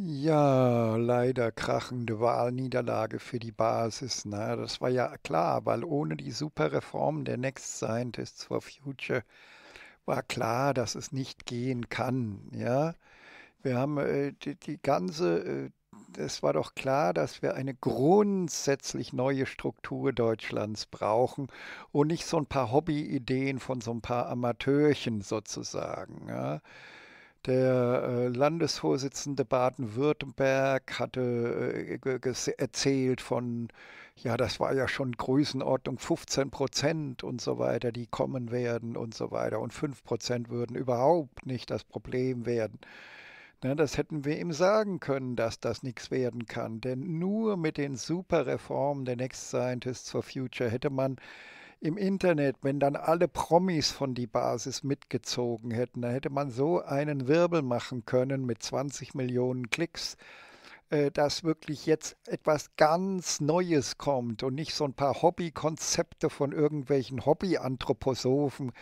Ja, leider krachende Wahlniederlage für die Basis. Na, ne? das war ja klar, weil ohne die Superreform der Next Scientists for Future war klar, dass es nicht gehen kann. Ja, wir haben äh, die, die, ganze, äh, es war doch klar, dass wir eine grundsätzlich neue Struktur Deutschlands brauchen und nicht so ein paar Hobbyideen von so ein paar Amateurchen sozusagen. Ja? Der äh, Landesvorsitzende Baden-Württemberg hatte äh, erzählt von, ja, das war ja schon Größenordnung 15 Prozent und so weiter, die kommen werden und so weiter. Und 5 Prozent würden überhaupt nicht das Problem werden. Na, das hätten wir ihm sagen können, dass das nichts werden kann. Denn nur mit den Superreformen der Next Scientists for Future hätte man im Internet, wenn dann alle Promis von die Basis mitgezogen hätten, dann hätte man so einen Wirbel machen können mit 20 Millionen Klicks. Äh, dass wirklich jetzt etwas ganz Neues kommt und nicht so ein paar Hobbykonzepte von irgendwelchen Hobbyanthroposophen,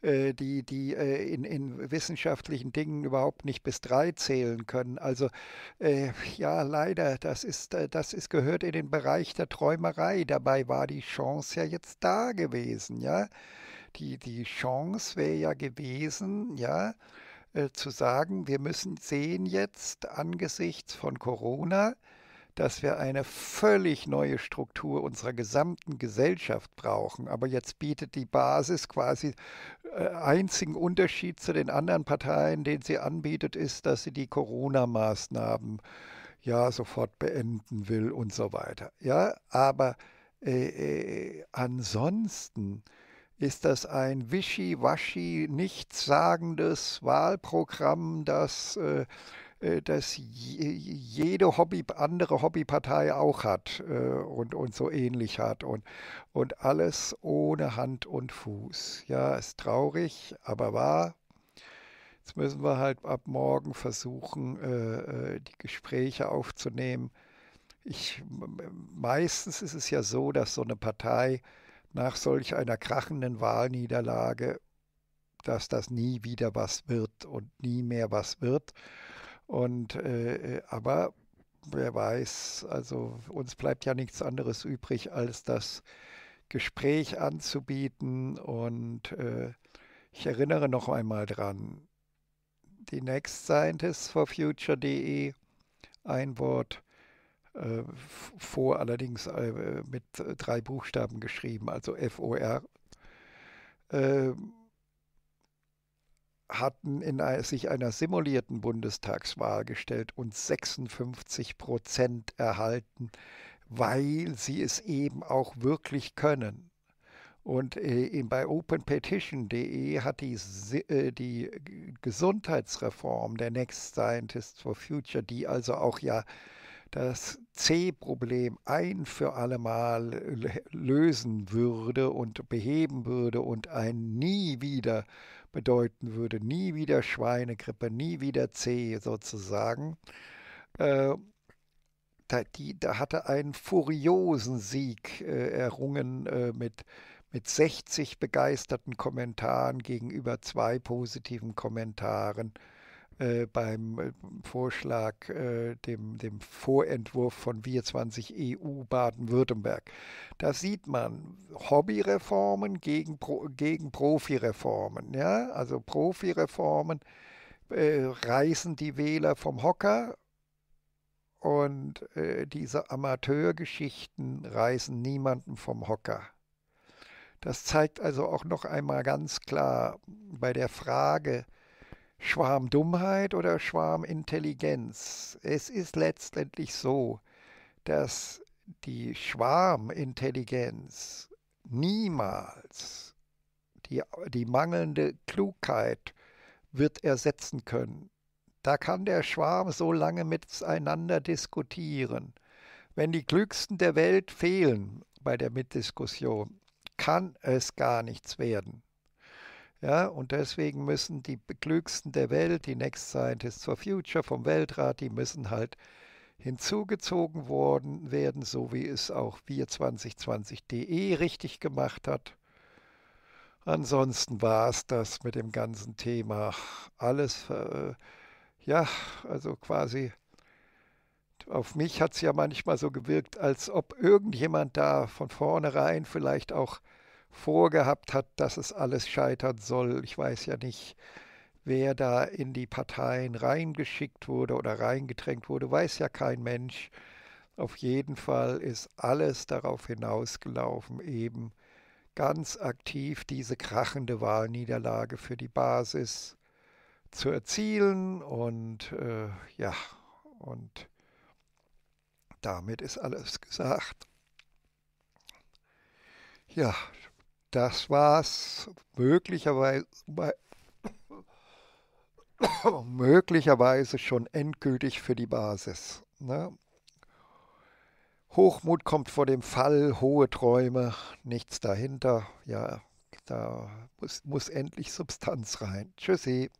äh, die, die äh, in, in wissenschaftlichen Dingen überhaupt nicht bis drei zählen können. Also ja, leider, das ist, das ist gehört in den Bereich der Träumerei. Dabei war die Chance ja jetzt da gewesen, ja. Die, die Chance wäre ja gewesen, ja, äh, zu sagen, wir müssen sehen jetzt angesichts von Corona, dass wir eine völlig neue Struktur unserer gesamten Gesellschaft brauchen. Aber jetzt bietet die Basis quasi äh, einzigen Unterschied zu den anderen Parteien, den sie anbietet, ist, dass sie die Corona-Maßnahmen ja sofort beenden will und so weiter. Ja, aber äh, äh, ansonsten ist das ein wischiwaschi, nichtssagendes Wahlprogramm, das, äh, äh, das jede Hobby, andere Hobbypartei auch hat äh, und, und so ähnlich hat und, und alles ohne Hand und Fuß. Ja, ist traurig, aber wahr. Jetzt müssen wir halt ab morgen versuchen, die Gespräche aufzunehmen. Ich, meistens ist es ja so, dass so eine Partei nach solch einer krachenden Wahlniederlage, dass das nie wieder was wird und nie mehr was wird. Und äh, äh, aber wer weiß, also uns bleibt ja nichts anderes übrig, als das Gespräch anzubieten. Und äh, ich erinnere noch einmal dran, die Next Scientists for Future.de, ein Wort, äh, vor allerdings äh, mit drei Buchstaben geschrieben, also FOR, ähm, hatten in einer, sich einer simulierten Bundestagswahl gestellt und 56 Prozent erhalten, weil sie es eben auch wirklich können. Und äh, bei openpetition.de hat die, äh, die Gesundheitsreform der Next Scientists for Future, die also auch ja das C-Problem ein für allemal lösen würde und beheben würde und ein nie wieder bedeuten würde, nie wieder Schweinegrippe, nie wieder C sozusagen, äh, da, die, da hatte einen furiosen Sieg äh, errungen äh, mit, mit 60 begeisterten Kommentaren gegenüber zwei positiven Kommentaren. Äh, beim äh, Vorschlag, äh, dem, dem Vorentwurf von Wir 20 EU Baden-Württemberg. Da sieht man Hobbyreformen gegen, Pro, gegen Profireformen. Ja? Also Profireformen äh, reißen die Wähler vom Hocker und äh, diese Amateurgeschichten reißen niemanden vom Hocker. Das zeigt also auch noch einmal ganz klar bei der Frage, Schwarmdummheit oder Schwarmintelligenz. Es ist letztendlich so, dass die Schwarmintelligenz niemals die, die mangelnde Klugheit wird ersetzen können. Da kann der Schwarm so lange miteinander diskutieren. Wenn die Klügsten der Welt fehlen bei der Mitdiskussion, kann es gar nichts werden. Ja, und deswegen müssen die Klügsten der Welt, die Next Scientists for Future vom Weltrat, die müssen halt hinzugezogen worden werden, so wie es auch wir 2020.de richtig gemacht hat. Ansonsten war es das mit dem ganzen Thema. Alles, äh, ja, also quasi, auf mich hat es ja manchmal so gewirkt, als ob irgendjemand da von vornherein vielleicht auch vorgehabt hat, dass es alles scheitern soll. Ich weiß ja nicht, wer da in die Parteien reingeschickt wurde oder reingedrängt wurde, weiß ja kein Mensch. Auf jeden Fall ist alles darauf hinausgelaufen, eben ganz aktiv diese krachende Wahlniederlage für die Basis zu erzielen und äh, ja, und damit ist alles gesagt. Ja, das war's möglicherweise, möglicherweise schon endgültig für die Basis. Ne? Hochmut kommt vor dem Fall, hohe Träume, nichts dahinter. Ja, da muss, muss endlich Substanz rein. Tschüssi.